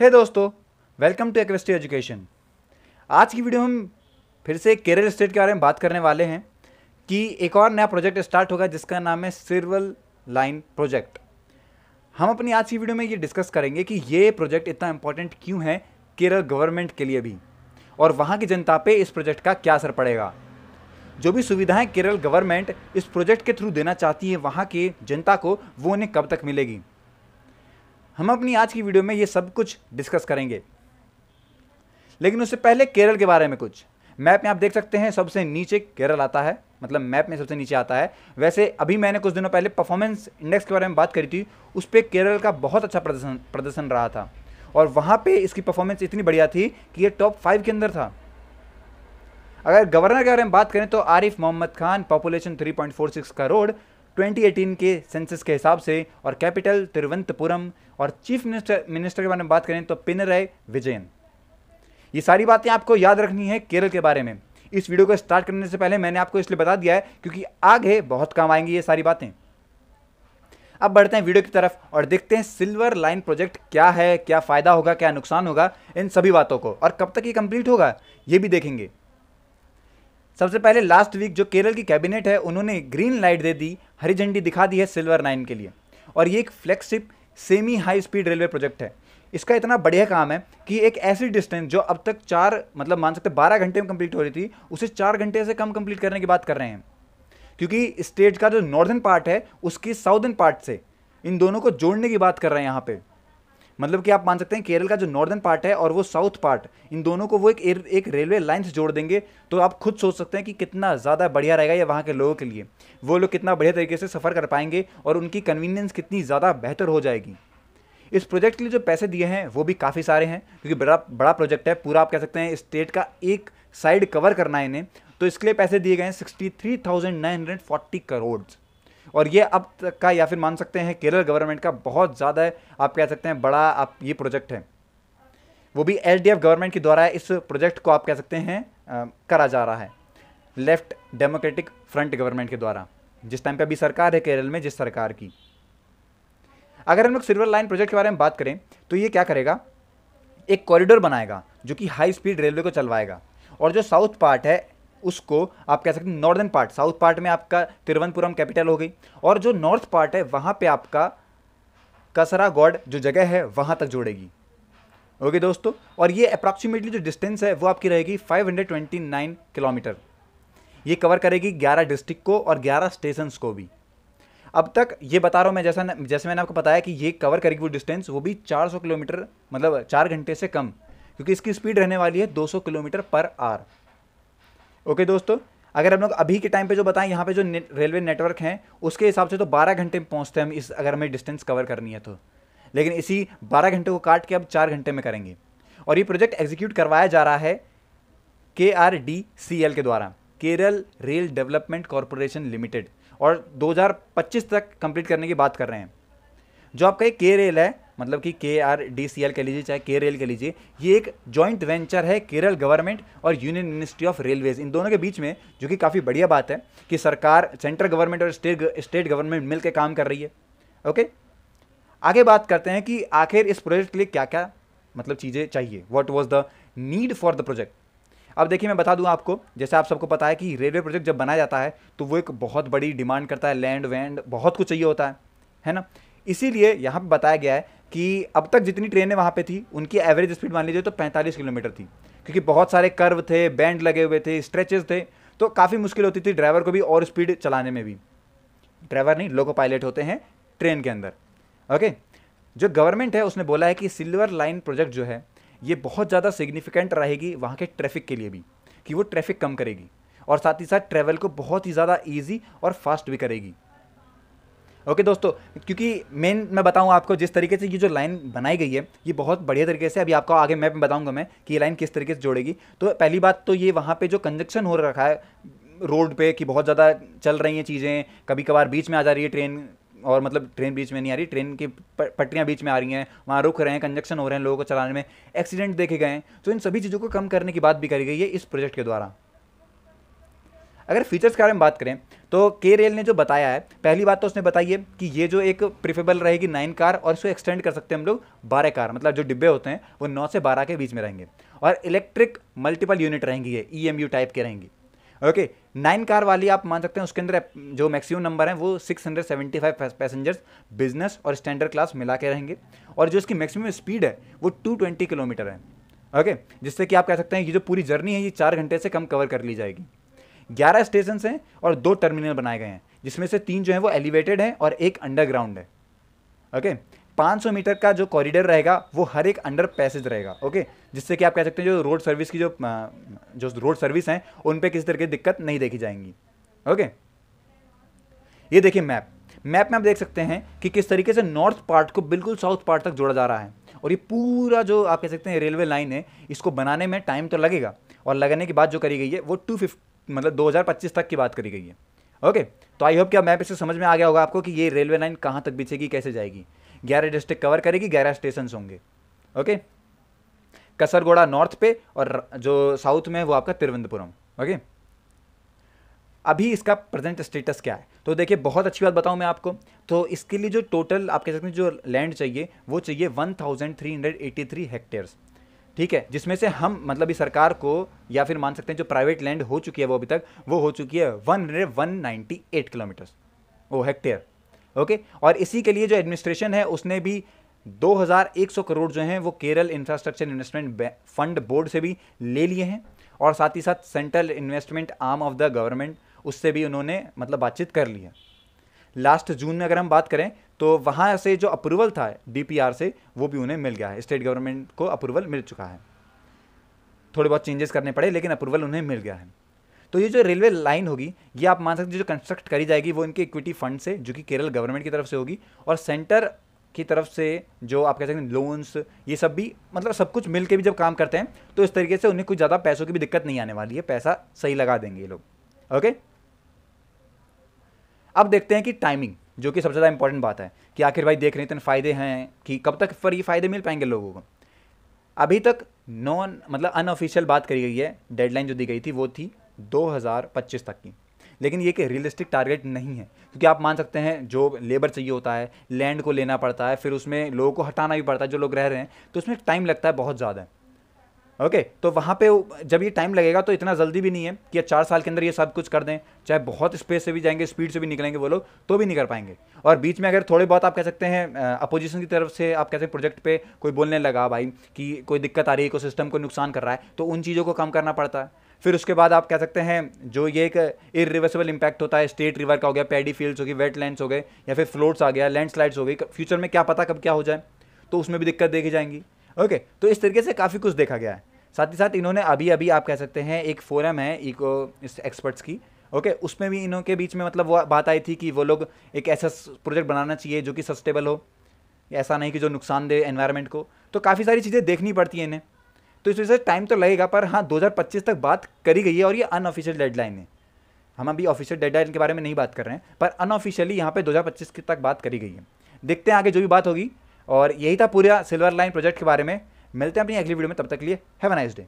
हे hey दोस्तों welcome to एक्रेस्टी education आज की वीडियो हम फिर से केरल स्टेट के बारे में बात करने वाले हैं कि एक और नया प्रोजेक्ट स्टार्ट होगा जिसका नाम है सिरवल लाइन प्रोजेक्ट हम अपनी आज की वीडियो में ये डिस्कस करेंगे कि ये प्रोजेक्ट इतना इम्पोर्टेंट क्यों है केरल गवर्नमेंट के लिए भी और वहाँ की जनता पे इस प्रोजेक्ट का क्या असर पड़ेगा जो भी सुविधाएं केरल गवर्नमेंट इस प्रोजेक्ट के थ्रू देना चाहती है वहाँ की जनता को वो उन्हें कब तक मिलेगी हम अपनी आज की वीडियो में ये सब कुछ डिस्कस करेंगे लेकिन उससे पहले केरल के बारे में कुछ मैप में आप देख सकते हैं सबसे नीचे केरल आता है मतलब मैप में सबसे नीचे आता है वैसे अभी मैंने कुछ दिनों पहले परफॉर्मेंस इंडेक्स के बारे में बात करी थी उस पर केरल का बहुत अच्छा प्रदर्शन प्रदर्शन रहा था और वहाँ पे इसकी परफॉर्मेंस इतनी बढ़िया थी कि ये टॉप फाइव के अंदर था अगर गवर्नर के बारे में बात करें तो आरिफ मोहम्मद खान पॉपुलेशन 3.46 करोड़ 2018 के सेंसस के हिसाब से और कैपिटल तिरुवंतपुरम और चीफ मिनिस्टर मिनिस्टर के बारे में बात करें तो है विजयन ये सारी बातें आपको याद रखनी है केरल के बारे में इस वीडियो को स्टार्ट करने से पहले मैंने आपको इसलिए बता दिया है क्योंकि आगे बहुत काम आएंगी ये सारी बातें अब बढ़ते हैं वीडियो की तरफ और देखते हैं सिल्वर लाइन प्रोजेक्ट क्या है क्या फ़ायदा होगा क्या नुकसान होगा इन सभी बातों को और कब तक ये कंप्लीट होगा ये भी देखेंगे सबसे पहले लास्ट वीक जो केरल की कैबिनेट है उन्होंने ग्रीन लाइट दे दी हरी झंडी दिखा दी है सिल्वर लाइन के लिए और ये एक flagship semi high speed railway project है इसका इतना बढ़िया काम है कि एक ऐसी डिस्टेंस जो अब तक चार मतलब मान सकते बारह घंटे में कंप्लीट हो रही थी उसे चार घंटे से कम कंप्लीट करने की बात कर रहे हैं क्योंकि स्टेट का जो नॉर्दर्न पार्ट है उसकी साउदर्न पार्ट से इन दोनों को जोड़ने की बात कर रहे हैं यहाँ पर मतलब कि आप मान सकते हैं केरल का जो नॉर्दर्न पार्ट है और वो साउथ पार्ट इन दोनों को वो एक एक रेलवे लाइन से जोड़ देंगे तो आप खुद सोच सकते हैं कि कितना ज़्यादा बढ़िया रहेगा ये वहाँ के लोगों के लिए वो लोग कितना बढ़िया तरीके से सफ़र कर पाएंगे और उनकी कन्वीनियंस कितनी ज़्यादा बेहतर हो जाएगी इस प्रोजेक्ट के लिए जो पैसे दिए हैं वो भी काफ़ी सारे हैं क्योंकि बड़ा बड़ा प्रोजेक्ट है पूरा आप कह सकते हैं स्टेट का एक साइड कवर करना है इन्हें तो इसके लिए पैसे दिए गए हैं sixty three thousand nine hundred forty crore और ये अब तक का या फिर मान सकते हैं केरल गवर्नमेंट का बहुत ज़्यादा आप कह सकते हैं बड़ा आप ये प्रोजेक्ट है वो भी एल गवर्नमेंट के द्वारा इस प्रोजेक्ट को आप कह सकते हैं करा जा रहा है लेफ्ट डेमोक्रेटिक फ्रंट गवर्नमेंट के द्वारा जिस टाइम पे अभी सरकार है केरल में जिस सरकार की अगर हम लोग सिल्वर लाइन प्रोजेक्ट के बारे में बात करें तो ये क्या करेगा एक कॉरिडोर बनाएगा जो कि हाई स्पीड रेलवे को चलवाएगा और जो साउथ पार्ट है उसको आप कह सकते हैं नॉर्दर्न पार्ट साउथ पार्ट में आपका तिरुवनंतपुरम कैपिटल हो गई और जो नॉर्थ पार्ट है वहाँ पे आपका कसरा गॉड जो जगह है वहाँ तक जोड़ेगी ओके okay, दोस्तों और ये अप्रॉक्सीमेटली जो डिस्टेंस है वो आपकी रहेगी 529 किलोमीटर ये कवर करेगी 11 डिस्ट्रिक्ट को और 11 स्टेशन को भी अब तक ये बता रहा हूँ मैं जैसा जैसे मैंने आपको बताया कि ये कवर करेगी वो डिस्टेंस वो भी 400 किलोमीटर मतलब चार घंटे से कम क्योंकि इसकी स्पीड रहने वाली है 200 किलोमीटर पर आवर ओके दोस्तों अगर हम लोग अभी के टाइम पे जो बताएं यहाँ पे जो ने, रेलवे नेटवर्क हैं उसके हिसाब से तो 12 घंटे में पहुँचते हैं हम इस अगर हमें डिस्टेंस कवर करनी है तो लेकिन इसी 12 घंटे को काट के अब चार घंटे में करेंगे और ये प्रोजेक्ट एग्जीक्यूट करवाया जा रहा है के आर डी सी एल के द्वारा Kerala rail development corporation limited और दो तक कंप्लीट करने की बात कर रहे हैं जो आपका ये के रेल है मतलब कि के आर डी सी एल कह लीजिए चाहे के रेल कह लीजिए ये एक जॉइंट वेंचर है केरल गवर्नमेंट और यूनियन मिनिस्ट्री ऑफ रेलवेज इन दोनों के बीच में जो कि काफ़ी बढ़िया बात है कि सरकार सेंट्रल गवर्नमेंट और स्टेट स्टेट गवर्नमेंट मिलकर काम कर रही है ओके आगे बात करते हैं कि आखिर इस प्रोजेक्ट के लिए क्या क्या मतलब चीज़ें चाहिए what was the need for the project अब देखिए मैं बता दूं आपको जैसे आप सबको पता है कि रेलवे प्रोजेक्ट जब बनाया जाता है तो वो एक बहुत बड़ी डिमांड करता है लैंड वैंड बहुत कुछ चाहिए होता है है ना इसीलिए यहाँ पर बताया गया है कि अब तक जितनी ट्रेनें वहाँ पे थी उनकी एवरेज स्पीड मान लीजिए तो 45 किलोमीटर थी क्योंकि बहुत सारे कर्व थे बैंड लगे हुए थे स्ट्रेचेस थे तो काफ़ी मुश्किल होती थी ड्राइवर को भी और स्पीड चलाने में भी ड्राइवर नहीं लोको पायलट होते हैं ट्रेन के अंदर ओके जो गवर्नमेंट है उसने बोला है कि सिल्वर लाइन प्रोजेक्ट जो है ये बहुत ज़्यादा सिग्निफिकेंट रहेगी वहाँ के ट्रैफिक के लिए भी कि वो ट्रैफिक कम करेगी और साथ ही साथ ट्रैवल को बहुत ही ज़्यादा ईजी और फास्ट भी करेगी ओके दोस्तों क्योंकि मेन मैं बताऊँ आपको जिस तरीके से ये जो लाइन बनाई गई है ये बहुत बढ़िया तरीके से अभी आपको आगे मैप में बताऊँगा मैं कि ये लाइन किस तरीके से जोड़ेगी तो पहली बात तो ये वहाँ पर जो कंजक्शन हो रखा है रोड पे कि बहुत ज़्यादा चल रही हैं चीज़ें कभी कभार बीच में आ जा रही है ट्रेन और मतलब ट्रेन बीच में नहीं आ रही ट्रेन की पटरियाँ बीच में आ रही हैं वहाँ रुक रहे हैं कंजक्शन हो रहे हैं लोगों को चलाने में एक्सीडेंट देखे गए हैं तो इन सभी चीज़ों को कम करने की बात भी करी गई है इस प्रोजेक्ट के द्वारा अगर फीचर्स के बारे में बात करें तो के रेल ने जो बताया है पहली बात तो उसने बताई है कि ये जो एक प्रिफेबल रहेगी नाइन कार और इसको एक्सटेंड कर सकते हैं हम लोग बारह कार मतलब जो डिब्बे होते हैं वो नौ से बारह के बीच में रहेंगे और इलेक्ट्रिक मल्टीपल यूनिट रहेंगी ये ई e टाइप के रहेंगी ओके नाइन कार वाली आप मान सकते हैं उसके अंदर जो मैक्सिमम नंबर है वो 675 पैसेंजर्स बिजनेस और स्टैंडर्ड क्लास मिला के रहेंगे और जो इसकी मैक्सिमम स्पीड है वो 220 किलोमीटर है ओके जिससे कि आप कह सकते हैं कि जो पूरी जर्नी है ये चार घंटे से कम कवर कर ली जाएगी ग्यारह स्टेशन हैं और दो टर्मिनल बनाए गए हैं जिसमें से तीन जो है वो एलिवेटेड हैं और एक अंडरग्राउंड है ओके okay? 500 मीटर का जो कॉरिडोर रहेगा वो हर एक अंडर पैसेज रहेगा ओके जिससे कि आप कह सकते हैं जो रोड सर्विस की जो जो रोड सर्विस हैं उन पर किसी तरह की दिक्कत नहीं देखी जाएंगी ओके ये देखिए मैप मैप में आप देख सकते हैं कि किस तरीके से नॉर्थ पार्ट को बिल्कुल साउथ पार्ट तक जोड़ा जा रहा है और ये पूरा जो आप कह सकते हैं रेलवे लाइन है इसको बनाने में टाइम तो लगेगा और लगाने के बाद जो करी गई है वो टू मतलब 2025 तक की बात करी गई है ओके तो आई होप कि अब मैप इसे समझ में आ गया होगा आपको कि ये रेलवे लाइन कहाँ तक बिछेगी कैसे जाएगी ग्यारह डिस्ट्रिक्ट कवर करेगी ग्यारह स्टेशन होंगे ओके कसरगोड़ा नॉर्थ पे और जो साउथ में वो आपका तिरुवनंतपुरम ओके अभी इसका प्रेजेंट स्टेटस क्या है तो देखिए बहुत अच्छी बात बताऊं मैं आपको तो इसके लिए जो टोटल आप कह सकते हैं जो लैंड चाहिए वो चाहिए 1383 हेक्टेयर्स ठीक है जिसमें से हम मतलब इस सरकार को या फिर मान सकते हैं जो प्राइवेट लैंड हो चुकी है वो अभी तक वो हो चुकी है one hundred one ninety eight kilometres ओ हेक्टेयर ओके और इसी के लिए जो एडमिनिस्ट्रेशन है उसने भी 2100 करोड़ जो हैं वो Kerala infrastructure investment fund board से भी ले लिए हैं और साथ ही साथ central investment arm of the government उससे भी उन्होंने मतलब बातचीत कर ली है लास्ट जून में अगर हम बात करें तो वहाँ से जो अप्रूवल था डीपीआर से वो भी उन्हें मिल गया है स्टेट गवर्नमेंट को अप्रूवल मिल चुका है थोड़े बहुत चेंजेस करने पड़े लेकिन अप्रूवल उन्हें मिल गया है तो ये जो रेलवे लाइन होगी ये आप मान सकते जो, जो कंस्ट्रक्ट करी जाएगी वो इनके इक्विटी फंड से जो कि केरल गवर्नमेंट की तरफ से होगी और सेंटर की तरफ से जो आप कह सकते हैं लोन्स ये सब भी मतलब सब कुछ मिल के भी जब काम करते हैं तो इस तरीके से उन्हें कुछ ज़्यादा पैसों की भी दिक्कत नहीं आने वाली है पैसा सही लगा देंगे ये लोग ओके अब देखते हैं कि टाइमिंग जो कि सबसे ज़्यादा इंपॉर्टेंट बात है कि आखिर भाई देख रहे इतने फ़ायदे हैं कि कब तक पर ये फ़ायदे मिल पाएंगे लोगों को अभी तक नॉन मतलब अनऑफिशियल बात करी गई है डेडलाइन जो दी गई थी वो थी 2025 तक की लेकिन ये कि रियलिस्टिक टारगेट नहीं है क्योंकि आप मान सकते हैं जो लेबर चाहिए होता है लैंड को लेना पड़ता है फिर उसमें लोगों को हटाना भी पड़ता है जो लोग रह रहे हैं तो उसमें टाइम लगता है बहुत ज़्यादा ओके okay, तो वहाँ पे जब ये टाइम लगेगा तो इतना जल्दी भी नहीं है कि चार साल के अंदर ये सब कुछ कर दें चाहे बहुत स्पेस से भी जाएंगे स्पीड से भी निकलेंगे वो लोग तो भी नहीं कर पाएंगे और बीच में अगर थोड़े बहुत आप कह सकते हैं अपोजिशन की तरफ से आप कहते हैं प्रोजेक्ट पे कोई बोलने लगा भाई कि कोई दिक्कत आ रही है कोई सिस्टम को नुकसान कर रहा है तो उन चीज़ों को कम करना पड़ता है फिर उसके बाद आप कह सकते हैं जो ये एक इरिवर्सिबल इंपैक्ट होता है स्टेट रिवर का हो गया पैडी फील्ड्स हो गई वेटलैंड्स हो गए या फिर फ्लोट्स आ गया लैंडस्लाइड्स हो गई फ्यूचर में क्या पता कब क्या हो जाए तो उसमें भी दिक्कत देखी जाएंगी ओके तो इस तरीके से काफ़ी कुछ देखा गया है साथ ही साथ इन्होंने अभी अभी आप कह सकते हैं एक फोरम है इको एक्सपर्ट्स की ओके okay, उसमें भी इनों के बीच में मतलब वो बात आई थी कि वो लोग एक ऐसा प्रोजेक्ट बनाना चाहिए जो कि सस्टेबल हो ऐसा नहीं कि जो नुकसान दे एनवायरनमेंट को तो काफ़ी सारी चीज़ें देखनी पड़ती हैं इन्हें तो इस वजह से टाइम तो लगेगा पर हाँ 2025 तक बात करी गई है और ये अनऑफिशियल डेडलाइन है हम अभी ऑफिशियल डेडलाइन के बारे में नहीं बात कर रहे हैं पर अनऑफिशियली यहाँ पे 2025 की तक बात करी गई है देखते हैं आगे जो भी बात होगी और यही था पूरा सिल्वर लाइन प्रोजेक्ट के बारे में मिलते हैं अपनी अगली वीडियो में तब तक के लिए हैव अ नाइस डे